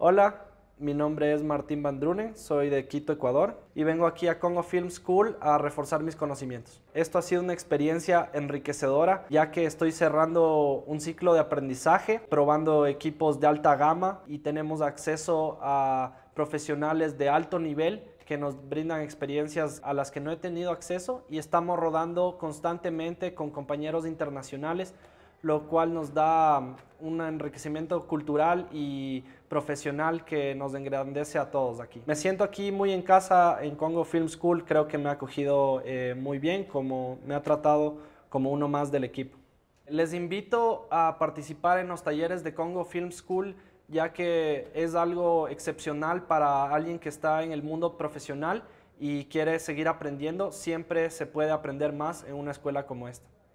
Hola, mi nombre es Martín Bandrune, soy de Quito, Ecuador, y vengo aquí a Congo Film School a reforzar mis conocimientos. Esto ha sido una experiencia enriquecedora, ya que estoy cerrando un ciclo de aprendizaje, probando equipos de alta gama y tenemos acceso a profesionales de alto nivel que nos brindan experiencias a las que no he tenido acceso y estamos rodando constantemente con compañeros internacionales lo cual nos da mm, un enriquecimiento cultural y profesional que nos engrandece a todos aquí. Me siento aquí muy en casa en Congo Film School, creo que me ha acogido eh, muy bien, como me ha tratado como uno más del equipo. Les invito a participar en los talleres de Congo Film School, ya que es algo excepcional para alguien que está en el mundo profesional y quiere seguir aprendiendo. Siempre se puede aprender más en una escuela como esta.